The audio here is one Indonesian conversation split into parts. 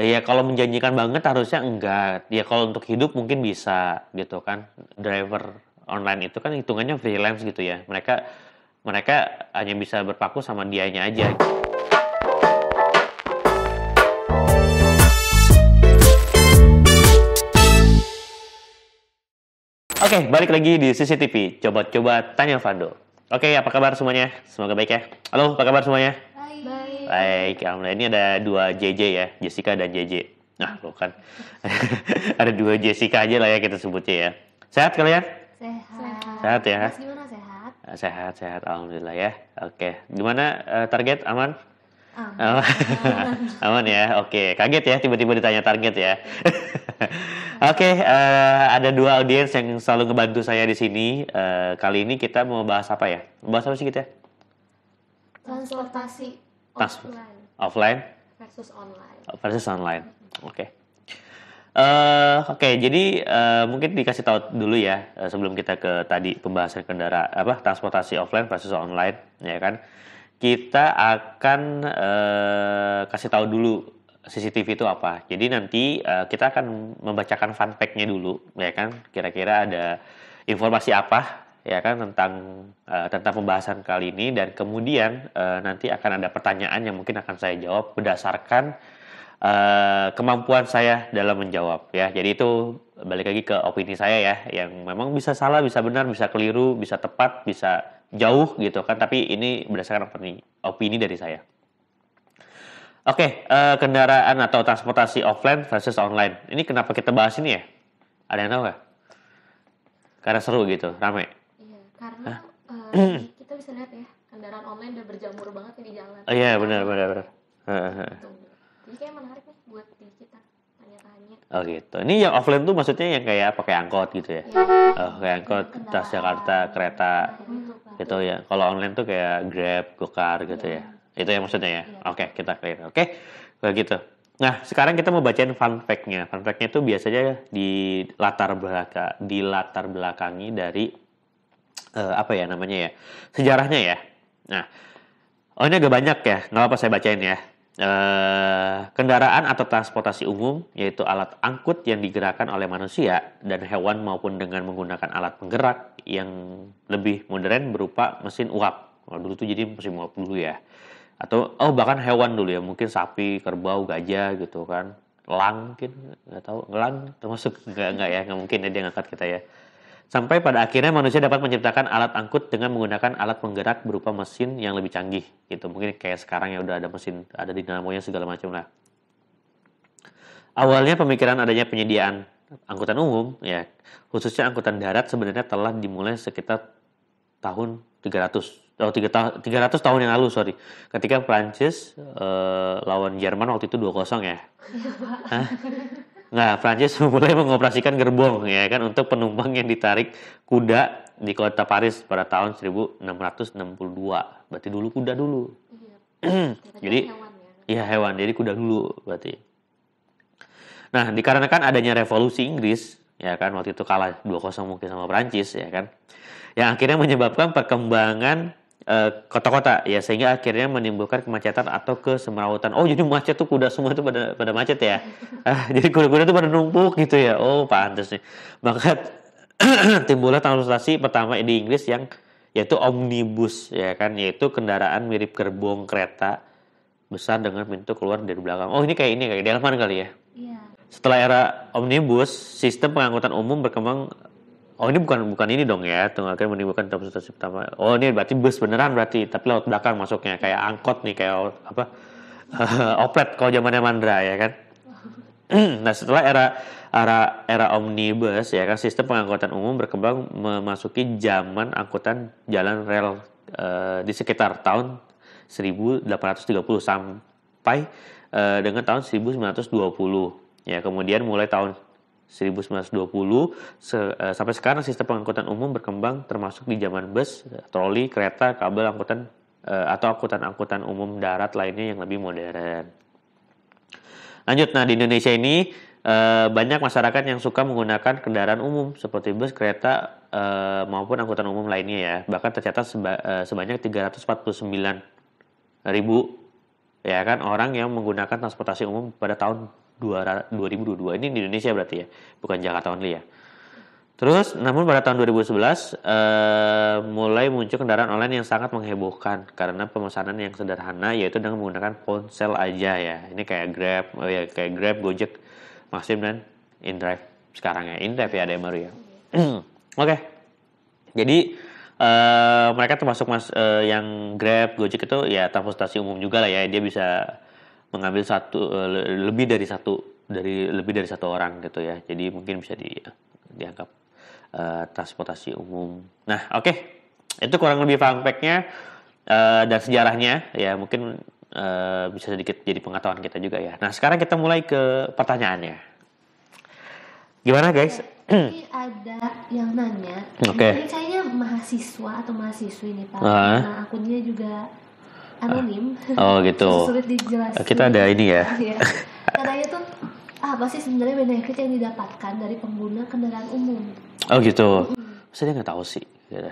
Iya kalau menjanjikan banget harusnya enggak. Ya kalau untuk hidup mungkin bisa gitu kan. Driver online itu kan hitungannya freelance gitu ya. Mereka mereka hanya bisa berpaku sama dianya aja. Oke, balik lagi di CCTV. Coba-coba tanya Fando. Oke, okay, apa kabar semuanya? Semoga baik ya. Halo, apa kabar semuanya? Baik. Baik, alhamdulillah. Ini ada dua JJ ya, Jessica dan JJ. Nah, lo kan ada dua Jessica aja lah ya kita sebutnya ya. Sehat kalian? Sehat. Sehat ya. Mas gimana sehat? Ah, sehat, sehat. Alhamdulillah ya. Oke, gimana uh, target aman? Aman. aman ya. Oke, kaget ya tiba-tiba ditanya target ya. Oke, uh, ada dua audiens yang selalu ngebantu saya di sini. Uh, kali ini kita mau bahas apa ya? Bahas apa sih kita? Transportasi Tas, offline. offline versus online. Oh, versus online. Oke. Okay. Uh, eh, Oke, okay, jadi uh, mungkin dikasih tahu dulu ya uh, sebelum kita ke tadi pembahasan kendaraan apa transportasi offline versus online, ya kan? Kita akan uh, kasih tahu dulu CCTV itu apa. Jadi nanti uh, kita akan membacakan fun fact-nya dulu, ya kan? Kira-kira ada informasi apa ya kan tentang uh, tentang pembahasan kali ini dan kemudian uh, nanti akan ada pertanyaan yang mungkin akan saya jawab berdasarkan uh, kemampuan saya dalam menjawab ya. Jadi itu balik lagi ke opini saya ya yang memang bisa salah, bisa benar, bisa keliru, bisa tepat, bisa jauh gitu kan tapi ini berdasarkan opini opini dari saya. Oke, uh, kendaraan atau transportasi offline versus online. Ini kenapa kita bahas ini ya? Ada yang tahu gak Karena seru gitu, ramai karena uh, kita bisa lihat ya kendaraan online udah berjamur banget nih di jalan. Oh, iya benar benar benar. Gitu. Jadi kayak menarik nih buat diri kita tanya-tanya. Oh gitu. Ini yang offline tuh maksudnya yang kayak pakai angkot gitu ya? Yeah. Iya, oh, kayak angkot, Jakarta, kereta, hmm. gitu ya. Kalau online tuh kayak Grab, Gokar gitu ya. ya. Itu yang maksudnya ya. Yeah. Oke, okay, kita clear. Oke, okay? kayak gitu. Nah, sekarang kita mau bacain fun fact-nya. Fun fact-nya itu biasanya di latar belakang, di latar belakangi dari uh, apa ya namanya ya sejarahnya ya. Nah, oh ini agak banyak ya, nggak apa saya bacain ya. Uh, kendaraan atau transportasi umum yaitu alat angkut yang digerakkan oleh manusia dan hewan maupun dengan menggunakan alat penggerak yang lebih modern berupa mesin uap. Kalau dulu tuh jadi mesin uap dulu ya. Atau oh bahkan hewan dulu ya, mungkin sapi, kerbau, gajah gitu kan. lang mungkin nggak tahu, lang termasuk nggak nggak ya, nggak mungkin ya dia ngangkat kita ya. Sampai pada akhirnya manusia dapat menciptakan alat angkut dengan menggunakan alat penggerak berupa mesin yang lebih canggih. Gitu. Mungkin kayak sekarang ya udah ada mesin, ada dinamonya segala macam lah. Awalnya pemikiran adanya penyediaan angkutan umum, ya khususnya angkutan darat sebenarnya telah dimulai sekitar tahun 300 oh 300 tahun yang lalu sorry ketika Prancis eh, lawan Jerman waktu itu 2-0 ya iya, Hah? Nah, Prancis mulai mengoperasikan gerbong ya kan untuk penumpang yang ditarik kuda di kota Paris pada tahun 1662. Berarti dulu kuda dulu. Iya. Jadi ya iya, hewan, jadi kuda dulu berarti. Nah, dikarenakan adanya revolusi Inggris, ya kan waktu itu kalah 2-0 mungkin sama Prancis ya kan. Yang akhirnya menyebabkan perkembangan Eh, kota-kota ya sehingga akhirnya menimbulkan kemacetan atau kesemrawutan. Oh jadi macet tuh kuda semua tuh pada pada macet ya. Ah, jadi kuda-kuda tuh pada numpuk gitu ya. Oh pantas nih. Maka timbullah transportasi pertama di Inggris yang yaitu omnibus ya kan yaitu kendaraan mirip gerbong kereta besar dengan pintu keluar dari belakang. Oh ini kayak ini kayak Delman kali ya. Iya. Setelah era omnibus, sistem pengangkutan umum berkembang Oh ini bukan bukan ini dong ya, tunggakan menimbulkan transportasi pertama. Oh ini berarti bus beneran berarti, tapi lewat belakang masuknya kayak angkot nih kayak apa oplet kalau zamannya Mandra ya kan. nah setelah era era era omnibus ya kan sistem pengangkutan umum berkembang memasuki zaman angkutan jalan rel uh, di sekitar tahun 1830 sampai uh, dengan tahun 1920 ya kemudian mulai tahun 1920 se, uh, sampai sekarang sistem pengangkutan umum berkembang termasuk di zaman bus, troli, kereta, kabel angkutan uh, atau angkutan-angkutan umum darat lainnya yang lebih modern. Lanjut, nah di Indonesia ini uh, banyak masyarakat yang suka menggunakan kendaraan umum seperti bus, kereta uh, maupun angkutan umum lainnya ya. Bahkan tercatat seba, uh, sebanyak 349 ribu ya kan orang yang menggunakan transportasi umum pada tahun 2022 ini di Indonesia berarti ya bukan Jakarta only ya terus namun pada tahun 2011 eh, mulai muncul kendaraan online yang sangat menghebohkan karena pemesanan yang sederhana yaitu dengan menggunakan ponsel aja ya ini kayak Grab oh ya kayak Grab Gojek Maxim dan InDrive sekarang ya InDrive ya ada yang baru ya oke okay. jadi Uh, mereka termasuk mas uh, yang Grab, Gojek itu ya transportasi umum juga lah ya. Dia bisa mengambil satu eh, lebih dari satu dari lebih dari satu orang gitu ya jadi mungkin bisa di, dianggap uh, transportasi umum nah oke okay. itu kurang lebih fun fact-nya uh, dan sejarahnya ya mungkin uh, bisa sedikit jadi pengetahuan kita juga ya nah sekarang kita mulai ke pertanyaannya gimana guys ini ada yang nanya okay. ini kayaknya mahasiswa atau mahasiswi nih pak uh. nah akunnya juga anonim. Oh gitu. Sulit dijelaskan. Kita ada ini ya. Iya. Katanya tuh apa sih sebenarnya benefit yang didapatkan dari pengguna kendaraan umum? Oh gitu. hmm Saya nggak tahu sih.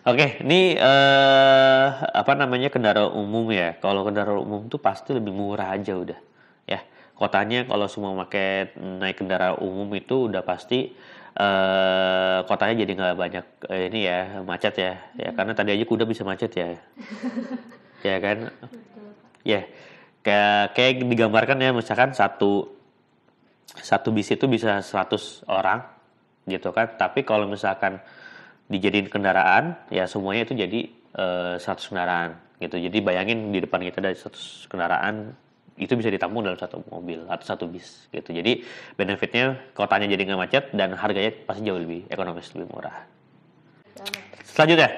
Oke, okay, ini uh, apa namanya kendaraan umum ya. Kalau kendaraan umum tuh pasti lebih murah aja udah. Ya, kotanya kalau semua pakai naik kendaraan umum itu udah pasti uh, kotanya jadi nggak banyak uh, ini ya macet ya. Ya karena tadi aja kuda bisa macet ya. ya kan ya yeah. kayak kayak digambarkan ya misalkan satu satu bis itu bisa 100 orang gitu kan tapi kalau misalkan dijadiin kendaraan ya semuanya itu jadi 100 eh, kendaraan gitu jadi bayangin di depan kita ada 100 kendaraan itu bisa ditampung dalam satu mobil atau satu bis gitu jadi benefitnya kotanya jadi nggak macet dan harganya pasti jauh lebih ekonomis lebih murah selanjutnya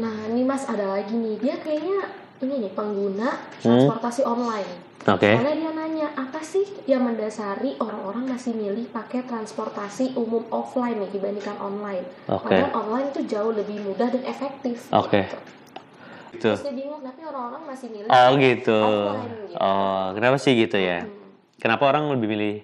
Nah, ini Mas ada lagi nih. Dia kayaknya ini nih pengguna hmm. transportasi hmm. online. Oke. Okay. Karena dia nanya apa sih yang mendasari orang-orang masih milih pakai transportasi umum offline nih dibandingkan online. Oke. Okay. Padahal online itu jauh lebih mudah dan efektif. Oke. Okay. Gitu. gitu. bingung, tapi orang-orang masih milih. Oh gitu. Offline, gitu. Oh, kenapa sih gitu ya? Hmm. Kenapa orang lebih milih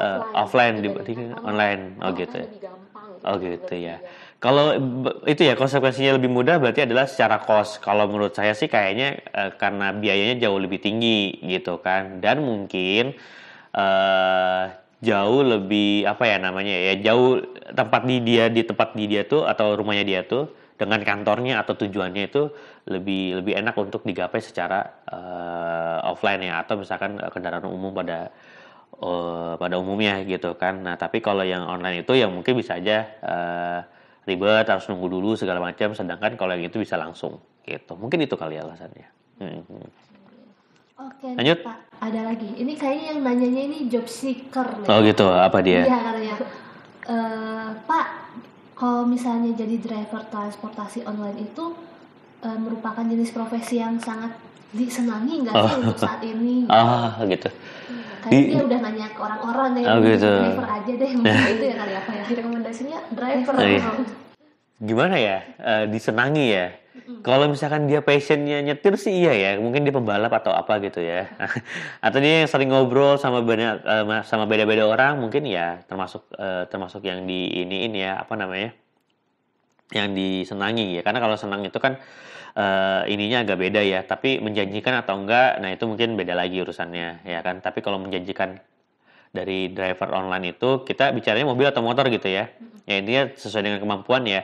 uh, offline, dibandingkan online? Oh, oh gitu. Ya. Lebih gampang, gitu. Oh gitu ya. Kalau itu ya konsekuensinya lebih mudah berarti adalah secara cost. Kalau menurut saya sih kayaknya e, karena biayanya jauh lebih tinggi gitu kan dan mungkin e, jauh lebih apa ya namanya ya jauh tempat di dia di tempat di dia tuh atau rumahnya dia tuh dengan kantornya atau tujuannya itu lebih lebih enak untuk digapai secara e, offline ya atau misalkan kendaraan umum pada e, pada umumnya gitu kan. Nah tapi kalau yang online itu ya mungkin bisa aja E, ribet harus nunggu dulu segala macam sedangkan kalau yang itu bisa langsung gitu mungkin itu kali ya alasannya hmm. oke lanjut Pak, ada lagi ini kayaknya yang nanyanya ini job seeker oh gitu apa dia ya, ya. uh, Pak kalau misalnya jadi driver transportasi online itu uh, merupakan jenis profesi yang sangat disenangi nggak sih oh. untuk saat ini ah gitu hmm Kayaknya di, dia udah nanya ke orang-orang deh. oh, gitu. driver aja deh itu ya kali apa ya rekomendasinya driver iya. okay. Oh. gimana ya uh, disenangi ya kalau misalkan dia passionnya nyetir sih iya ya mungkin dia pembalap atau apa gitu ya atau dia yang sering ngobrol sama banyak uh, eh, sama beda-beda orang mungkin ya termasuk uh, termasuk yang di ini ini ya apa namanya yang disenangi ya karena kalau senang itu kan uh, ininya agak beda ya. Tapi menjanjikan atau enggak, nah itu mungkin beda lagi urusannya ya kan. Tapi kalau menjanjikan dari driver online itu kita bicaranya mobil atau motor gitu ya. Ya intinya sesuai dengan kemampuan ya.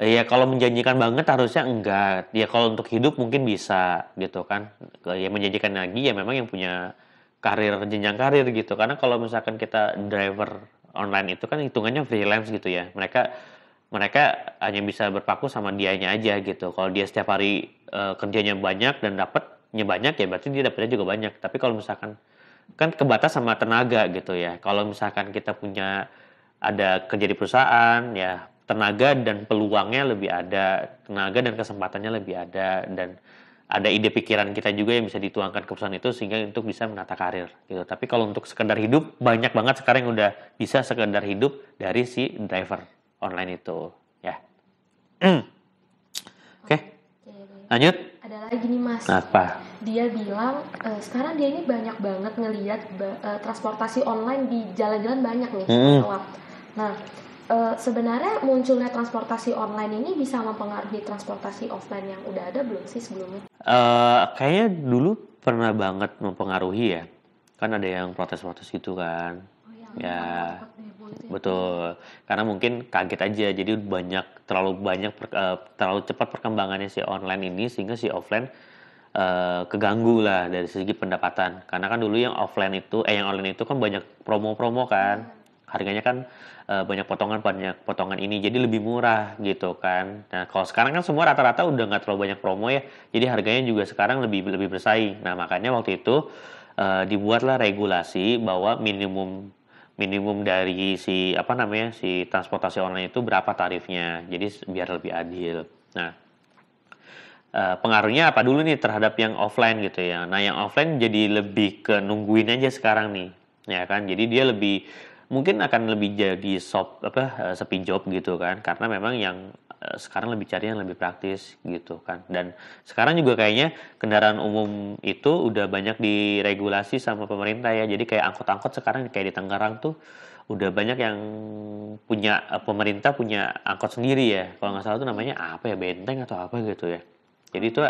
Ya kalau menjanjikan banget harusnya enggak. Ya kalau untuk hidup mungkin bisa gitu kan. Ya menjanjikan lagi ya memang yang punya karir jenjang karir gitu. Karena kalau misalkan kita driver online itu kan hitungannya freelance gitu ya. Mereka mereka hanya bisa berpaku sama dianya aja gitu. Kalau dia setiap hari e, kerjanya banyak dan dapatnya banyak ya berarti dia dapatnya juga banyak. Tapi kalau misalkan kan kebatas sama tenaga gitu ya. Kalau misalkan kita punya ada kerja di perusahaan ya tenaga dan peluangnya lebih ada, tenaga dan kesempatannya lebih ada dan ada ide pikiran kita juga yang bisa dituangkan ke perusahaan itu sehingga untuk bisa menata karir gitu. Tapi kalau untuk sekedar hidup banyak banget sekarang yang udah bisa sekedar hidup dari si driver online itu ya hmm. oke okay. lanjut ada lagi nih mas apa dia bilang e, sekarang dia ini banyak banget ngelihat e, eh, transportasi online di jalan-jalan banyak nih mm. nah e, sebenarnya munculnya transportasi online ini bisa mempengaruhi transportasi offline yang udah ada belum sih sebelumnya uh, kayaknya dulu pernah banget mempengaruhi ya kan ada yang protes-protes gitu kan oh, iya. ya, ya gitu ya. Betul. Karena mungkin kaget aja jadi banyak terlalu banyak per, eh, terlalu cepat perkembangannya si online ini sehingga si offline uh, keganggu lah dari segi pendapatan. Karena kan dulu yang offline itu eh yang online itu kan banyak promo-promo kan. Iya. Harganya kan uh, banyak potongan banyak potongan ini jadi lebih murah gitu kan. Nah, kalau sekarang kan semua rata-rata udah nggak terlalu banyak promo ya. Jadi harganya juga sekarang lebih lebih bersaing. Nah, makanya waktu itu uh, dibuatlah regulasi bahwa minimum minimum dari si apa namanya si transportasi online itu berapa tarifnya jadi biar lebih adil nah eh, pengaruhnya apa dulu nih terhadap yang offline gitu ya nah yang offline jadi lebih ke nungguin aja sekarang nih ya kan jadi dia lebih mungkin akan lebih jadi shop apa eh, sepi job gitu kan karena memang yang Eh, sekarang lebih cari yang lebih praktis gitu kan dan sekarang juga kayaknya kendaraan umum itu udah banyak diregulasi sama pemerintah ya jadi kayak angkot-angkot sekarang kayak di Tangerang tuh udah banyak yang punya eh, pemerintah punya angkot sendiri ya kalau nggak salah tuh namanya apa ya benteng atau apa gitu ya jadi itu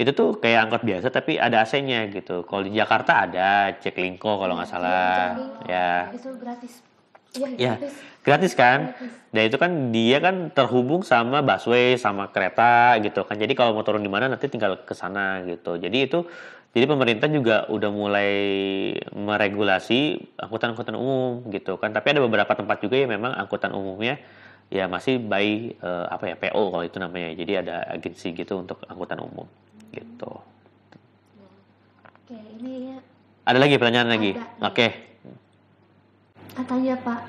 itu tuh kayak angkot biasa tapi ada AC-nya gitu. Kalau di Jakarta ada Ceklingko kalau nggak iya, salah. Iya, ya. Itu gratis Iya. Ya. Gratis. gratis kan? Gratis. Nah itu kan dia kan terhubung sama busway sama kereta gitu kan. Jadi kalau mau turun di mana nanti tinggal ke sana gitu. Jadi itu jadi pemerintah juga udah mulai meregulasi angkutan-angkutan umum gitu kan. Tapi ada beberapa tempat juga ya memang angkutan umumnya ya masih by uh, apa ya PO kalau itu namanya. Jadi ada agensi gitu untuk angkutan umum gitu. Oke, ini ya. Ada lagi pertanyaan lagi? Iya. Oke. Okay. Katanya Pak,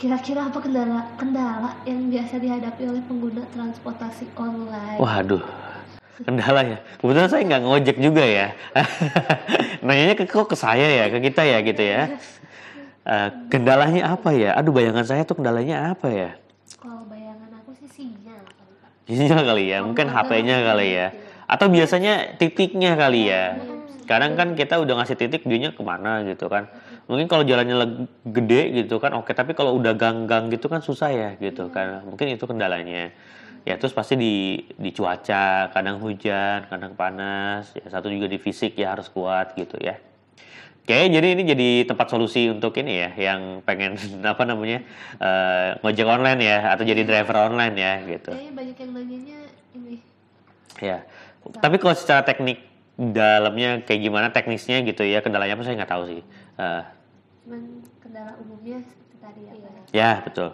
kira-kira apa kendala kendala yang biasa dihadapi oleh pengguna transportasi online? Waduh, kendala ya. Kebetulan saya nggak ngojek juga ya. Nanyanya ke kok ke saya ya, ke kita ya gitu ya. Uh, kendalanya apa ya? Aduh bayangan saya tuh kendalanya apa ya? Kalau bayangan aku sih sinyal. Sinyal kali ya, mungkin HP-nya kali ya atau biasanya titiknya kali ya hmm. kadang kan kita udah ngasih titik dianya kemana gitu kan mungkin kalau jalannya gede gitu kan oke tapi kalau udah ganggang gitu kan susah ya gitu kan mungkin itu kendalanya ya terus pasti di di cuaca kadang hujan kadang panas ya satu juga di fisik ya harus kuat gitu ya Oke, jadi ini jadi tempat solusi untuk ini ya, yang pengen apa namanya uh, ngojek online ya, atau jadi driver online ya, gitu. Kayaknya banyak yang nanyanya ini Ya. Nah. Tapi kalau secara teknik dalamnya kayak gimana teknisnya gitu ya kendalanya apa saya nggak tahu sih. Uh, Cuman kendala umumnya seperti tadi ya. ya? Iya. Ya betul.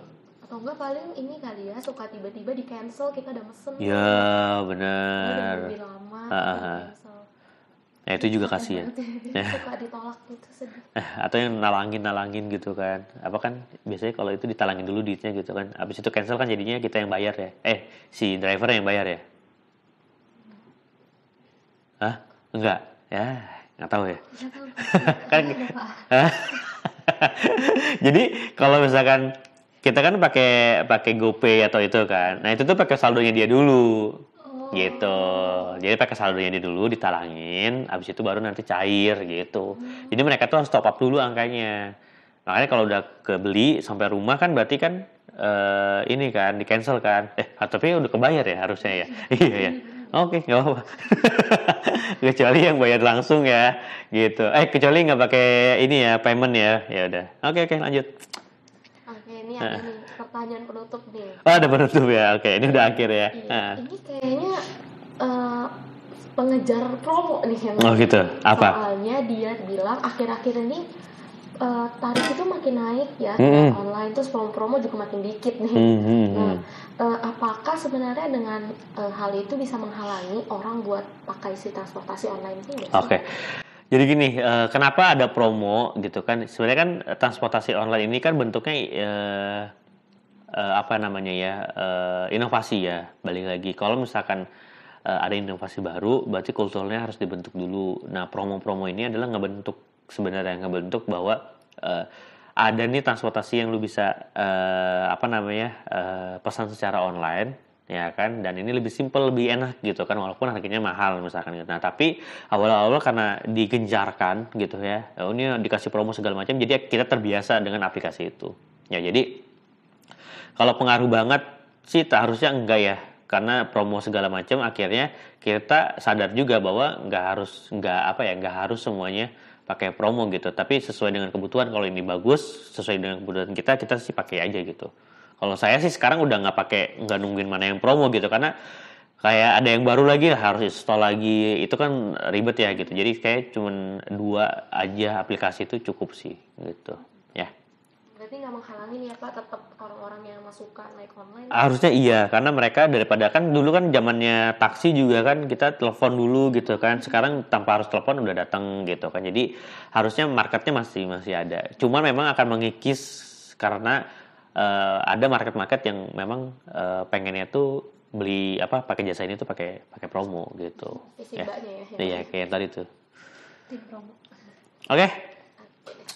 Atau enggak paling ini kali ya suka tiba-tiba di cancel kita udah mesen. Ya benar. Udah lebih lama. Uh -huh. Nah itu juga kasihan. Ya. Suka ditolak gitu sedih. Eh, atau yang nalangin nalangin gitu kan. Apa kan biasanya kalau itu ditalangin dulu duitnya gitu kan. Habis itu cancel kan jadinya kita yang bayar ya. Eh si driver yang bayar ya. Hah? Enggak. Ya, nggak tahu ya. kan Jadi kalau misalkan kita kan pakai pakai GoPay atau itu kan. Nah, itu tuh pakai saldonya dia dulu. Oh. Gitu. Jadi pakai saldonya dia dulu ditalangin, habis itu baru nanti cair gitu. Hmm. Jadi mereka tuh harus top up dulu angkanya. Makanya kalau udah kebeli sampai rumah kan berarti kan uh, ini kan di cancel kan eh tapi udah kebayar ya harusnya ya iya ya Oke, okay, nggak apa-apa. kecuali yang bayar langsung ya, gitu. Eh, kecuali nggak pakai ini ya, payment ya, ya udah. Oke, okay, oke, okay, lanjut. Oke, okay, ini nah. ini pertanyaan penutup nih. Oh, ada penutup ya. Oke, okay, ini udah akhir ya. Iya. Nah. Ini kayaknya uh, pengejar promo nih yang. Oh gitu. Apa? Soalnya dia bilang akhir-akhir ini Eh, tarif itu makin naik ya mm -hmm. online terus promo-promo juga makin dikit nih. Mm -hmm. Nah, uh, apakah sebenarnya dengan uh, hal itu bisa menghalangi orang buat pakai si transportasi online ini? Oke. Okay. Jadi gini, uh, kenapa ada promo gitu kan? Sebenarnya kan transportasi online ini kan bentuknya uh, uh, apa namanya ya uh, inovasi ya balik lagi. Kalau misalkan uh, ada inovasi baru, berarti kulturnya harus dibentuk dulu. Nah, promo-promo ini adalah ngebentuk sebenarnya yang ngebentuk bahwa uh, ada nih transportasi yang lu bisa uh, apa namanya uh, pesan secara online ya kan dan ini lebih simple lebih enak gitu kan walaupun harganya mahal misalkan gitu. Nah tapi awal-awal karena digenjarkan gitu ya oh, ini dikasih promo segala macam jadi kita terbiasa dengan aplikasi itu ya jadi kalau pengaruh banget sih tak harusnya enggak ya karena promo segala macam akhirnya kita sadar juga bahwa nggak harus nggak apa ya nggak harus semuanya pakai promo gitu tapi sesuai dengan kebutuhan kalau ini bagus sesuai dengan kebutuhan kita kita sih pakai aja gitu kalau saya sih sekarang udah nggak pakai nggak nungguin mana yang promo gitu karena kayak ada yang baru lagi harus install lagi itu kan ribet ya gitu jadi kayak cuman dua aja aplikasi itu cukup sih gitu menghalangi ya Pak tetap orang-orang yang masuk ke naik online? Harusnya iya karena mereka daripada kan dulu kan zamannya taksi juga kan kita telepon dulu gitu kan sekarang tanpa harus telepon udah datang gitu kan jadi harusnya marketnya masih masih ada cuman memang akan mengikis karena uh, ada market-market yang memang uh, pengennya tuh beli apa pakai jasa ini tuh pakai pakai promo gitu. Ya. ya. ya. Iya, kayak tadi tuh. Oke. Okay.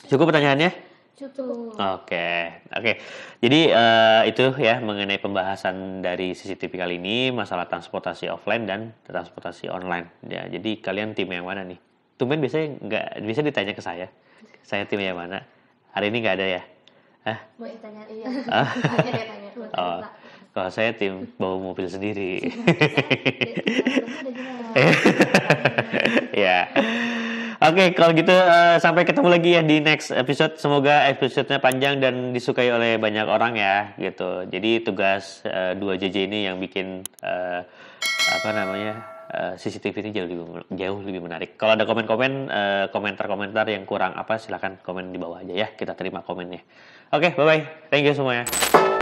Cukup pertanyaannya? Oke, Oke, okay. Okay. Jadi uh, itu ya mengenai pembahasan dari CCTV kali ini masalah transportasi offline dan transportasi online. Ya, jadi kalian tim yang mana nih? Tumben biasanya nggak bisa ditanya ke saya. Saya tim yang mana? Hari ini nggak ada ya? Eh? Mau ditanya. iya. Ah. Oh. Kalau saya tim bawa mobil sendiri. ya. Oke, okay, kalau gitu uh, sampai ketemu lagi ya di next episode. Semoga episodenya panjang dan disukai oleh banyak orang ya, gitu. Jadi tugas uh, eh, jj ini yang bikin uh, apa namanya uh, CCTV ini jauh lebih jauh lebih menarik. Kalau ada komen-komen, komentar komentar-komentar yang kurang apa, silahkan komen di bawah aja ya. Kita terima komennya. Oke, okay, bye bye. Thank you semuanya.